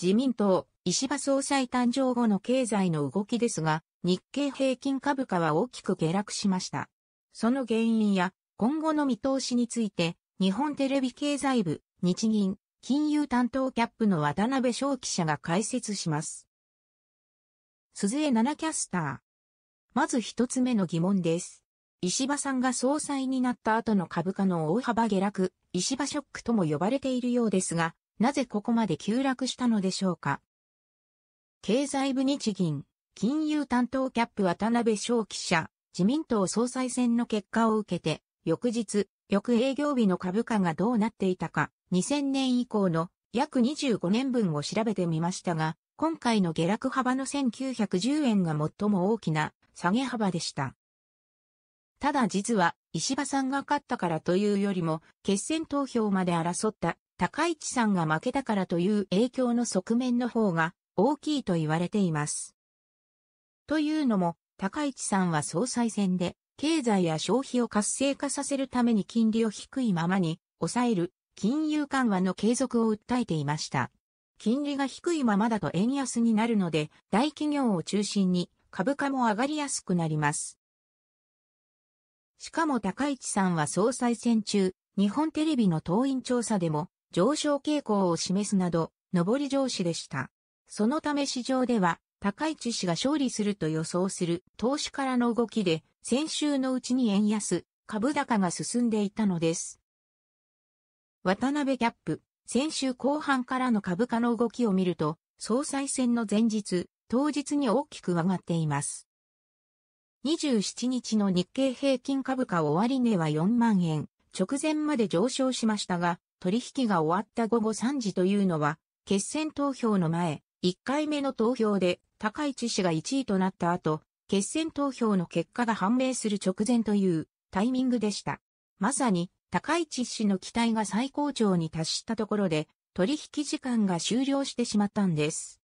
自民党、石破総裁誕生後の経済の動きですが、日経平均株価は大きく下落しました。その原因や今後の見通しについて、日本テレビ経済部、日銀、金融担当キャップの渡辺翔記者が解説します。鈴江7キャスター。まず一つ目の疑問です。石破さんが総裁になった後の株価の大幅下落、石破ショックとも呼ばれているようですが、なぜここまで急落したのでしょうか。経済部日銀、金融担当キャップ渡辺翔記者、自民党総裁選の結果を受けて、翌日、翌営業日の株価がどうなっていたか、2000年以降の約25年分を調べてみましたが、今回の下落幅の1910円が最も大きな下げ幅でした。ただ実は、石破さんが勝ったからというよりも、決選投票まで争った高市さんが負けたからという影響の側面の方が大きいと言われています。というのも、高市さんは総裁選で、経済や消費を活性化させるために金利を低いままに抑える金融緩和の継続を訴えていました。金利が低いままだと円安になるので、大企業を中心に株価も上がりやすくなります。しかも高市さんは総裁選中、日本テレビの党員調査でも上昇傾向を示すなど、上り上司でした。そのため市場では、高市氏が勝利すると予想する投資からの動きで、先週のうちに円安、株高が進んでいたのです。渡辺キャップ、先週後半からの株価の動きを見ると、総裁選の前日、当日に大きく上がっています。27日の日経平均株価終値は4万円、直前まで上昇しましたが、取引が終わった午後3時というのは、決選投票の前、1回目の投票で高市氏が1位となった後、決選投票の結果が判明する直前というタイミングでした。まさに高市氏の期待が最高潮に達したところで、取引時間が終了してしまったんです。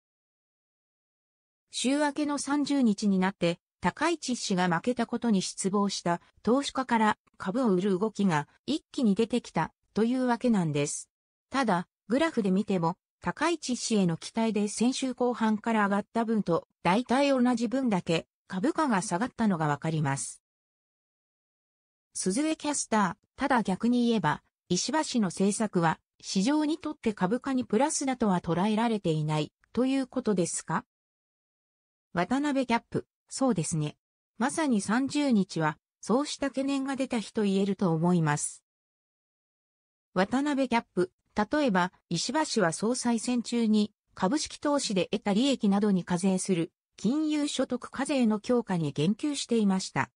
週明けの30日になって、高市氏が負けたことに失望した投資家から株を売る動きが一気に出てきたというわけなんです。ただ、グラフで見ても、高市氏への期待で先週後半から上がった分と、大体同じ分だけ、株価が下がったのがわかります。鈴江キャスター、ただ逆に言えば、石破氏の政策は、市場にとって株価にプラスだとは捉えられていない、ということですか渡辺キャップ、そうですね。まさに30日は、そうした懸念が出た日と言えると思います。渡辺キャップ。例えば、石破氏は総裁選中に株式投資で得た利益などに課税する金融所得課税の強化に言及していました。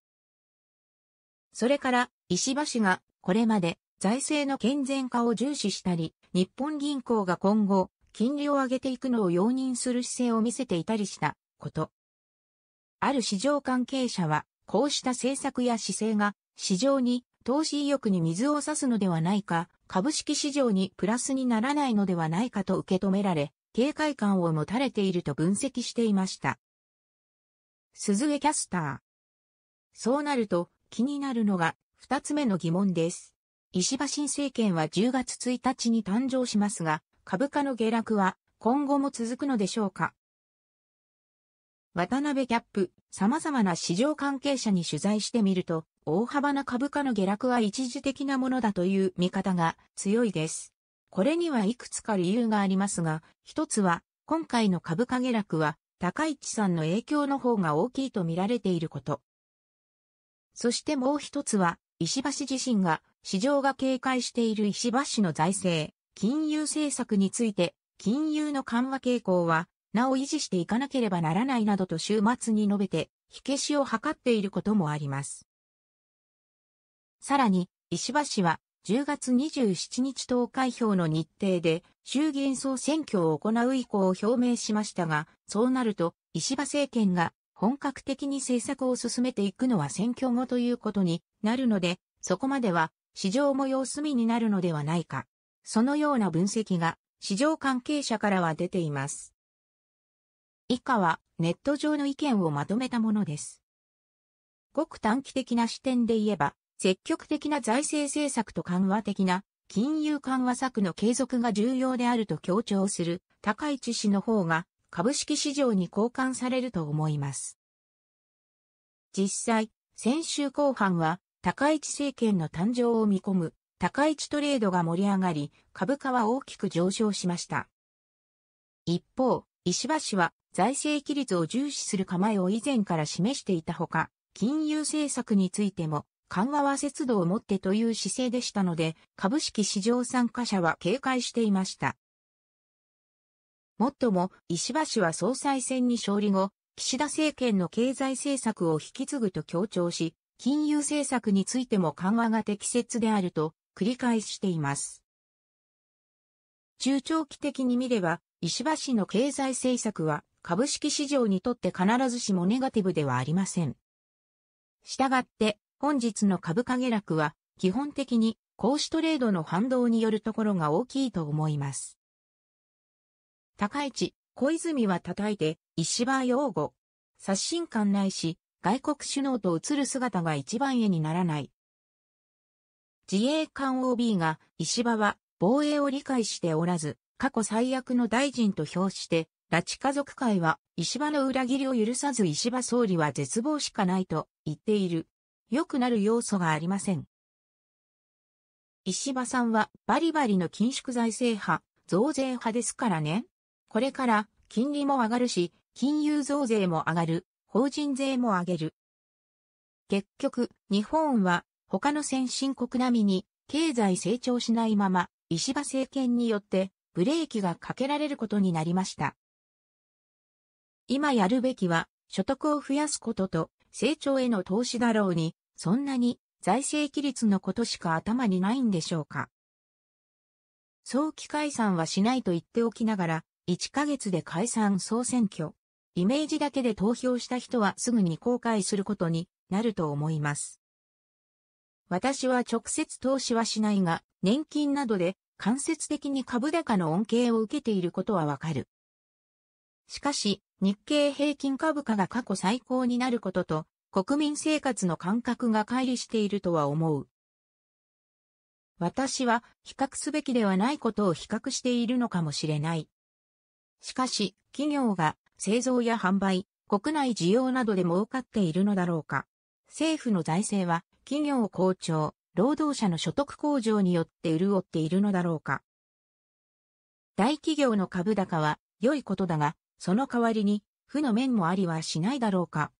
それから、石破氏がこれまで財政の健全化を重視したり、日本銀行が今後金利を上げていくのを容認する姿勢を見せていたりしたこと。ある市場関係者は、こうした政策や姿勢が市場に投資意欲に水を差すのではないか株式市場にプラスにならないのではないかと受け止められ、警戒感を持たれていると分析していました。鈴江キャスター。そうなると気になるのが二つ目の疑問です。石破新政権は10月1日に誕生しますが、株価の下落は今後も続くのでしょうか渡辺キャップ、様々な市場関係者に取材してみると、大幅な株価の下落は一時的なものだという見方が強いです。これにはいくつか理由がありますが、一つは、今回の株価下落は、高市さんの影響の方が大きいと見られていること。そしてもう一つは、石橋自身が、市場が警戒している石橋の財政、金融政策について、金融の緩和傾向はなお維持していかなければならないなどと週末に述べて、火消しを図っていることもあります。さらに、石破氏は、10月27日投開票の日程で衆議院総選挙を行う意向を表明しましたが、そうなると石破政権が本格的に政策を進めていくのは選挙後ということになるので、そこまでは市場も様子見になるのではないか。そのような分析が市場関係者からは出ています。以下はネット上の意見をまとめたものです。ごく短期的な視点で言えば、積極的な財政政策と緩和的な金融緩和策の継続が重要であると強調する高市氏の方が株式市場に交換されると思います。実際、先週後半は高市政権の誕生を見込む高市トレードが盛り上がり株価は大きく上昇しました。一方、石破氏は財政規律を重視する構えを以前から示していたほか、金融政策についても緩和は節度をもってという姿勢でしたので、株式市場参加者は警戒していました。もっとも、石破氏は総裁選に勝利後、岸田政権の経済政策を引き継ぐと強調し、金融政策についても緩和が適切であると繰り返しています。中長期的に見れば、石破氏の経済政策は株式市場にとって必ずしもネガティブではありません。したがって、本日の株価下落は、基本的に、公資トレードの反動によるところが大きいと思います。高市、小泉は叩いて、石破擁護。刷新感ないし、外国首脳と映る姿が一番絵にならない。自衛官 OB が、石破は、防衛を理解しておらず、過去最悪の大臣と評して、拉致家族会は石破の裏切りを許さず石破総理は絶望しかないと言っている。良くなる要素がありません。石破さんはバリバリの緊縮財政派、増税派ですからね。これから金利も上がるし、金融増税も上がる、法人税も上げる。結局、日本は他の先進国並みに経済成長しないまま石破政権によってブレーキがかけられることになりました。今やるべきは、所得を増やすことと、成長への投資だろうに、そんなに財政規律のことしか頭にないんでしょうか。早期解散はしないと言っておきながら、1ヶ月で解散総選挙。イメージだけで投票した人はすぐに後悔することになると思います。私は直接投資はしないが、年金などで間接的に株高の恩恵を受けていることはわかる。しかし、日経平均株価が過去最高になることと、国民生活の感覚が乖離しているとは思う。私は比較すべきではないことを比較しているのかもしれない。しかし、企業が製造や販売、国内需要などで儲かっているのだろうか。政府の財政は企業好調、労働者の所得向上によって潤っているのだろうか。大企業の株高は良いことだが、その代わりに負の面もありはしないだろうか。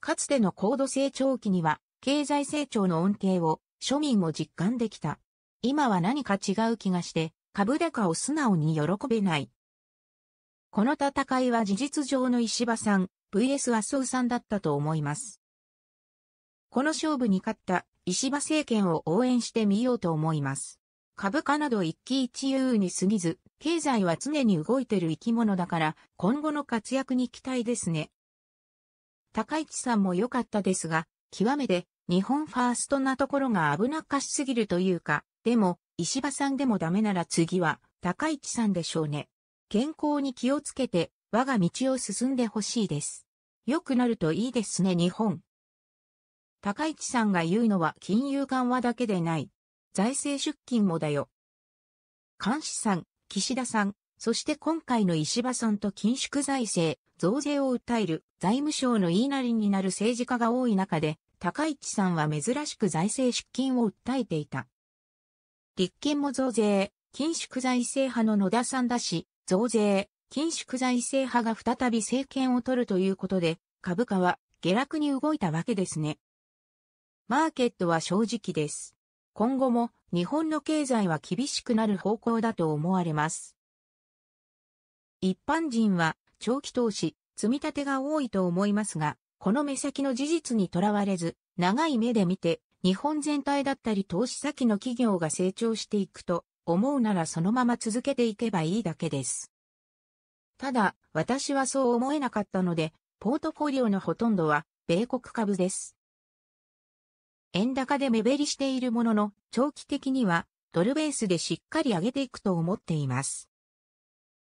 かつての高度成長期には、経済成長の恩恵を庶民も実感できた。今は何か違う気がして、株高を素直に喜べない。この戦いは事実上の石破さん、VS 麻生さんだったと思います。この勝負に勝った石破政権を応援してみようと思います。株価など一喜一憂に過ぎず、経済は常に動いてる生き物だから、今後の活躍に期待ですね。高市さんも良かったですが、極めて日本ファーストなところが危なっかしすぎるというか、でも、石破さんでもダメなら次は高市さんでしょうね。健康に気をつけて、我が道を進んでほしいです。良くなるといいですね、日本。高市さんが言うのは金融緩和だけでない。財政出金もだよ。監視さん、岸田さん、そして今回の石破さんと緊縮財政、増税を訴える財務省の言いなりになる政治家が多い中で、高市さんは珍しく財政出金を訴えていた。立憲も増税、緊縮財政派の野田さんだし、増税、緊縮財政派が再び政権を取るということで、株価は下落に動いたわけですね。マーケットは正直です。今後も日本の経済は厳しくなる方向だと思われます。一般人は長期投資、積み立てが多いと思いますが、この目先の事実にとらわれず、長い目で見て、日本全体だったり投資先の企業が成長していくと思うならそのまま続けていけばいいだけです。ただ、私はそう思えなかったので、ポートフォリオのほとんどは米国株です。円高で目減りしているものの、長期的にはドルベースでしっかり上げていくと思っています。